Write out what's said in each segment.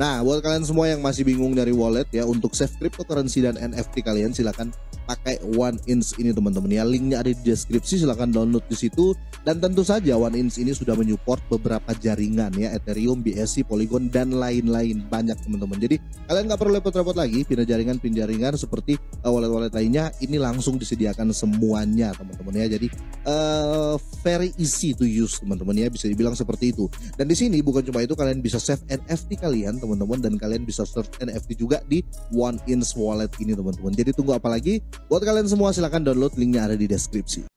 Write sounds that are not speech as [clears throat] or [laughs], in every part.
Nah, buat kalian semua yang masih bingung dari wallet ya untuk save cryptocurrency dan NFT kalian silahkan pakai One Inch ini teman-teman ya. Linknya ada di deskripsi silahkan download di situ dan tentu saja One Inch ini sudah menyupport beberapa jaringan ya Ethereum, BSC, Polygon dan lain-lain banyak teman-teman. Jadi kalian nggak perlu repot-repot lagi pindah jaringan pindah jaringan seperti eh, wallet-wallet lainnya ini langsung disediakan semuanya teman-teman ya. Jadi uh, very easy to use teman-teman ya bisa dibilang seperti itu dan di sini bukan cuma itu kalian bisa save NFT kalian teman-teman dan kalian bisa search NFT juga di One Inch Wallet ini teman-teman jadi tunggu apa lagi buat kalian semua silahkan download linknya ada di deskripsi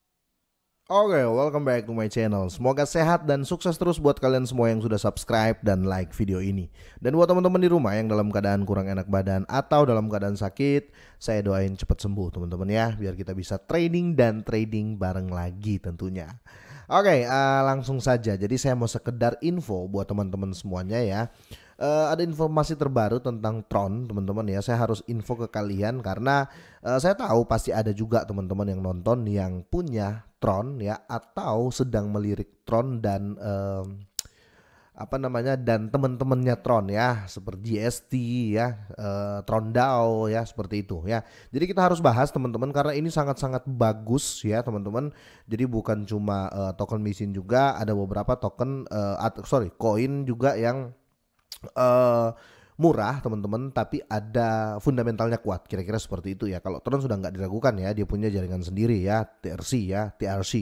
Oke, okay, welcome back to my channel. Semoga sehat dan sukses terus buat kalian semua yang sudah subscribe dan like video ini. Dan buat teman-teman di rumah yang dalam keadaan kurang enak badan atau dalam keadaan sakit, saya doain cepat sembuh teman-teman ya, biar kita bisa trading dan trading bareng lagi tentunya. Oke, okay, uh, eh, langsung saja. Jadi saya mau sekedar info buat teman-teman semuanya ya. Uh, ada informasi terbaru tentang Tron, teman-teman ya. Saya harus info ke kalian karena uh, saya tahu pasti ada juga teman-teman yang nonton yang punya Tron ya atau sedang melirik Tron dan um, apa namanya dan teman-temannya Tron ya seperti GST ya uh, Tron DAO ya seperti itu ya jadi kita harus bahas teman-teman karena ini sangat-sangat bagus ya teman-teman jadi bukan cuma uh, token mesin juga ada beberapa token uh, sorry koin juga yang uh, murah teman-teman tapi ada fundamentalnya kuat kira-kira seperti itu ya kalau Tron sudah nggak diragukan ya dia punya jaringan sendiri ya TRC ya TRC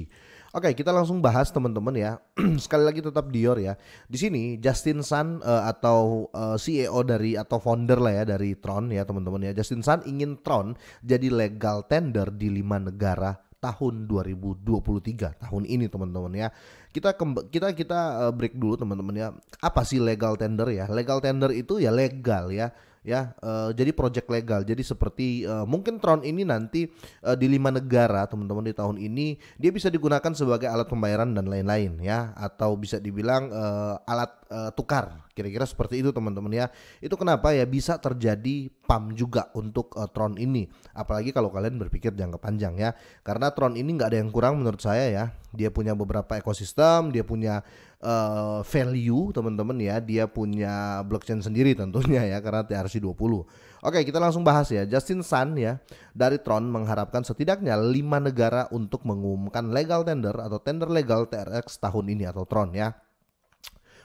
Oke, kita langsung bahas teman-teman ya. [clears throat] Sekali lagi tetap Dior ya. Di sini Justin Sun uh, atau uh, eh, CEO dari atau founder lah ya dari Tron ya teman-teman ya. Justin Sun ingin Tron jadi legal tender di lima negara tahun 2023 tahun ini teman-teman ya kita kita kita eh, break dulu teman-teman ya. Apa sih legal tender ya? Legal tender itu ya legal ya ya uh, jadi project legal jadi seperti uh, mungkin Tron ini nanti uh, di lima negara teman-teman di tahun ini dia bisa digunakan sebagai alat pembayaran dan lain-lain ya atau bisa dibilang uh, alat uh, tukar kira-kira seperti itu teman-teman ya itu kenapa ya bisa terjadi pam juga untuk uh, Tron ini apalagi kalau kalian berpikir jangka panjang ya karena Tron ini nggak ada yang kurang menurut saya ya dia punya beberapa ekosistem ekosistem, dia punya uh, value teman-teman ya, dia punya blockchain sendiri tentunya ya karena TRC20. Oke, kita langsung bahas ya. Justin Sun ya dari Tron mengharapkan setidaknya lima negara untuk mengumumkan legal tender atau tender legal TRX tahun ini atau Tron ya.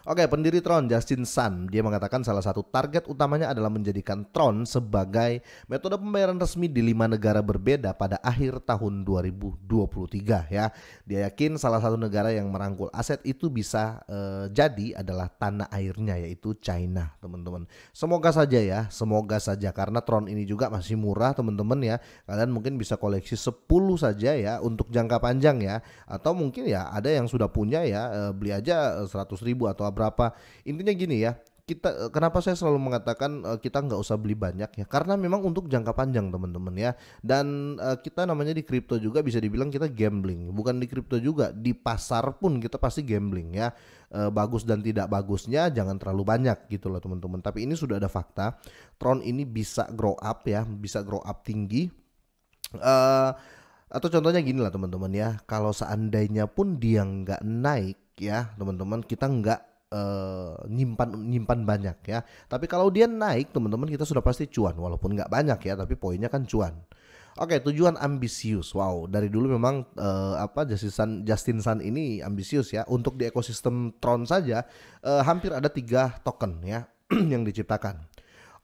Oke, pendiri Tron Justin Sun, dia mengatakan salah satu target utamanya adalah menjadikan Tron sebagai metode pembayaran resmi di lima negara berbeda pada akhir tahun 2023 ya. Dia yakin salah satu negara yang merangkul aset itu bisa eh, jadi adalah tanah airnya yaitu China, teman-teman. Semoga saja ya, semoga saja karena Tron ini juga masih murah, teman-teman ya. Kalian mungkin bisa koleksi 10 saja ya untuk jangka panjang ya atau mungkin ya ada yang sudah punya ya eh, beli aja 100 eh, ribu atau berapa. Intinya gini ya, kita eh, kenapa saya selalu mengatakan uh, kita nggak usah beli banyak ya karena memang untuk jangka panjang teman-teman ya dan uh, kita namanya di kripto juga bisa dibilang kita gambling bukan di kripto juga di pasar pun kita pasti gambling ya uh, bagus dan tidak bagusnya jangan terlalu banyak gitu loh teman-teman tapi ini sudah ada fakta Tron ini bisa grow up ya bisa grow up tinggi uh, atau contohnya gini lah teman-teman ya kalau seandainya pun dia nggak naik ya teman-teman kita nggak Eh, nyimpan nyimpan banyak ya. Tapi kalau dia naik teman-teman kita sudah pasti cuan walaupun nggak banyak ya tapi poinnya kan cuan. Oke, tujuan ambisius. Wow, dari dulu memang uh, apa Justin Sun, Justin Sun ini ambisius ya. Untuk di ekosistem Tron saja uh, hampir ada tiga token ya [clears throat] yang diciptakan.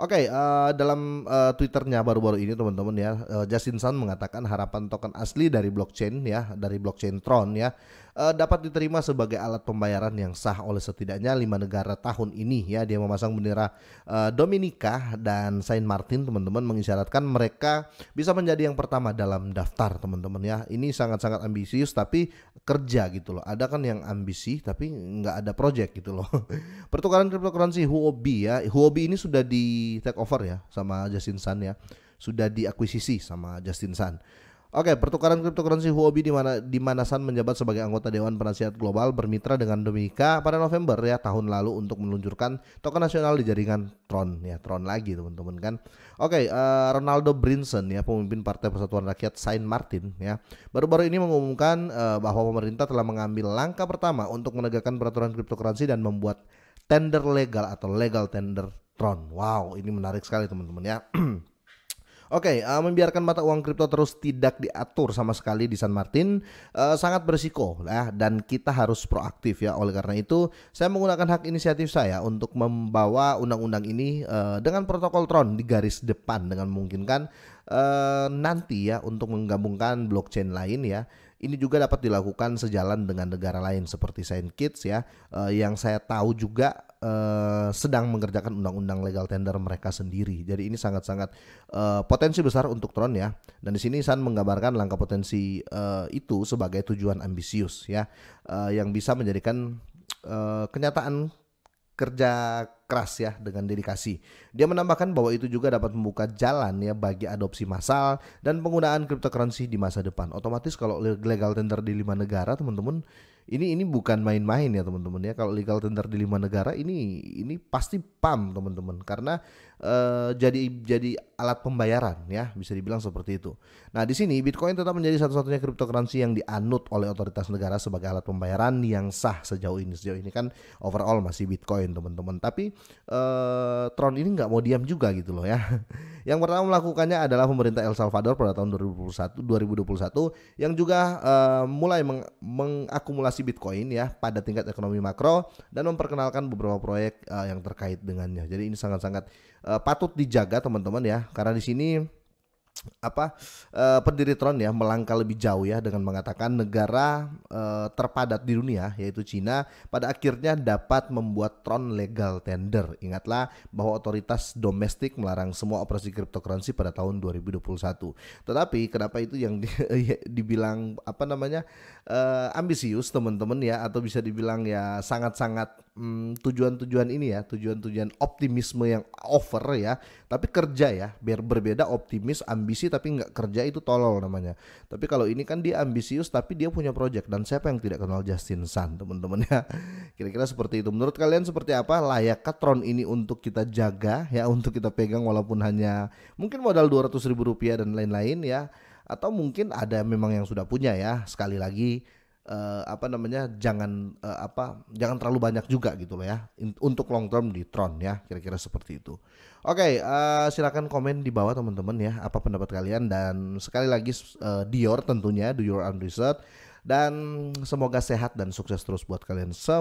Oke, okay, uh, dalam uh, Twitternya baru-baru ini teman-teman ya, uh, Justin Sun mengatakan harapan token asli dari blockchain ya, dari blockchain Tron ya, uh, dapat diterima sebagai alat pembayaran yang sah oleh setidaknya lima negara tahun ini ya dia memasang bendera uh, eh, Dominika dan Saint Martin teman-teman mengisyaratkan mereka bisa menjadi yang pertama dalam daftar teman-teman ya ini sangat-sangat ambisius tapi kerja gitu loh ada kan yang ambisi tapi nggak ada project gitu loh [laughs] pertukaran cryptocurrency Huobi ya Huobi ini sudah di take over ya sama Justin Sun ya sudah diakuisisi sama Justin Sun Oke, pertukaran cryptocurrency Huobi di mana di mana San menjabat sebagai anggota Dewan Penasihat Global bermitra dengan Domika pada November ya tahun lalu untuk meluncurkan token nasional di jaringan Tron ya Tron lagi teman-teman kan. Oke, uh, Ronaldo Brinson ya pemimpin Partai Persatuan Rakyat Saint Martin ya baru-baru ini mengumumkan uh, bahwa pemerintah telah mengambil langkah pertama untuk menegakkan peraturan cryptocurrency dan membuat tender legal atau legal tender Tron. Wow, ini menarik sekali teman-teman ya. [clears throat] Oke, okay, uh, eh, membiarkan mata uang kripto terus tidak diatur sama sekali di San Martin uh, sangat berisiko lah ya. dan kita harus proaktif ya. Oleh karena itu, saya menggunakan hak inisiatif saya untuk membawa undang-undang ini uh, dengan protokol Tron di garis depan dengan memungkinkan uh, nanti ya untuk menggabungkan blockchain lain ya. Ini juga dapat dilakukan sejalan dengan negara lain seperti Saint Kitts ya, uh, yang saya tahu juga uh, sedang mengerjakan undang-undang legal tender mereka sendiri. Jadi ini sangat-sangat uh, potensi besar untuk Tron ya. Dan di sini San menggambarkan langkah potensi uh, itu sebagai tujuan ambisius ya, uh, yang bisa menjadikan uh, kenyataan kerja keras ya dengan dedikasi. Dia menambahkan bahwa itu juga dapat membuka jalan ya bagi adopsi massal dan penggunaan cryptocurrency di masa depan. Otomatis kalau legal tender di lima negara teman-teman ini ini bukan main-main ya teman-teman ya. Kalau legal tender di lima negara ini ini pasti pam teman-teman karena eh, jadi jadi alat pembayaran ya bisa dibilang seperti itu. Nah di sini Bitcoin tetap menjadi satu-satunya cryptocurrency yang dianut oleh otoritas negara sebagai alat pembayaran yang sah sejauh ini. Sejauh ini kan overall masih Bitcoin teman-teman. Tapi eh, Tron ini nggak mau diam juga gitu loh ya. [laughs] Yang pertama melakukannya adalah pemerintah El Salvador pada tahun 2021, 2021 yang juga eh, mulai meng mengakumulasi Bitcoin ya pada tingkat ekonomi makro dan memperkenalkan beberapa proyek eh, yang terkait dengannya. Jadi ini sangat-sangat eh, patut dijaga teman-teman ya karena di sini apa eh, pendiri Tron ya melangkah lebih jauh ya dengan mengatakan negara eh, terpadat di dunia yaitu Cina pada akhirnya dapat membuat Tron legal tender. Ingatlah bahwa otoritas domestik melarang semua operasi cryptocurrency pada tahun 2021. Tetapi kenapa itu yang di, [laughs] ya, dibilang apa namanya eh, ambisius teman-teman ya atau bisa dibilang ya sangat-sangat tujuan mm, tujuan-tujuan ini ya, tujuan-tujuan optimisme yang over ya, tapi kerja ya, biar berbeda optimis, ambisi tapi nggak kerja itu tolol namanya. Tapi kalau ini kan dia ambisius tapi dia punya project dan siapa yang tidak kenal Justin Sun teman-teman ya. [laughs] Kira-kira seperti itu. Menurut kalian seperti apa layakkah Tron ini untuk kita jaga ya, untuk kita pegang walaupun hanya mungkin modal 200 ribu rupiah dan lain-lain ya. Atau mungkin ada memang yang sudah punya ya, sekali lagi uh, apa namanya jangan uh, apa jangan terlalu banyak juga gitu loh ya untuk long term di Tron ya kira-kira seperti itu. Oke, okay, uh, eh, silakan komen di bawah teman-teman ya apa pendapat kalian dan sekali lagi uh, Dior tentunya do your own research dan semoga sehat dan sukses terus buat kalian semua.